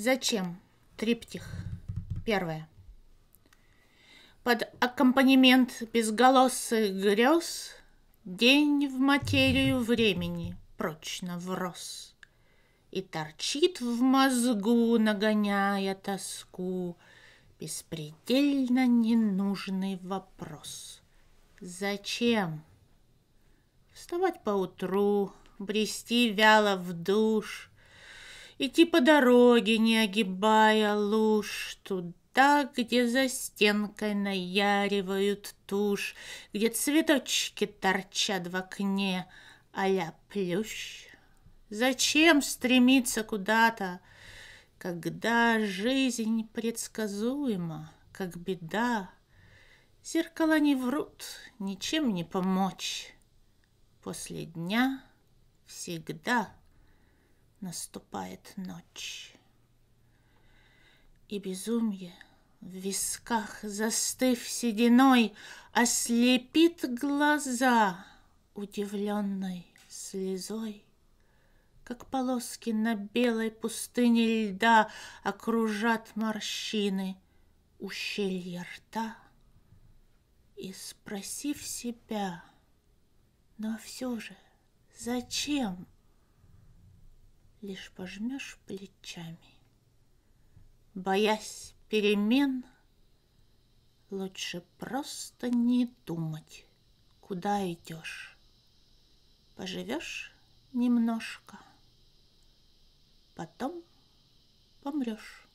Зачем? Триптих. Первое. Под аккомпанемент безголосых грез День в материю времени прочно врос. И торчит в мозгу, нагоняя тоску, Беспредельно ненужный вопрос. Зачем? Вставать поутру, брести вяло в душ — идти по дороге, не огибая луж, туда, где за стенкой наяривают тушь, где цветочки торчат в окне, а-ля плющ. Зачем стремиться куда-то, когда жизнь предсказуема, как беда? Зеркала не врут, ничем не помочь. После дня всегда наступает ночь. И безумие в висках, застыв сединой, Ослепит глаза удивленной слезой, Как полоски на белой пустыне льда Окружат морщины ущелья рта. И спросив себя, но ну а все же, зачем — лишь пожмешь плечами. Боясь перемен, лучше просто не думать, куда идешь. Поживешь немножко, потом помрешь.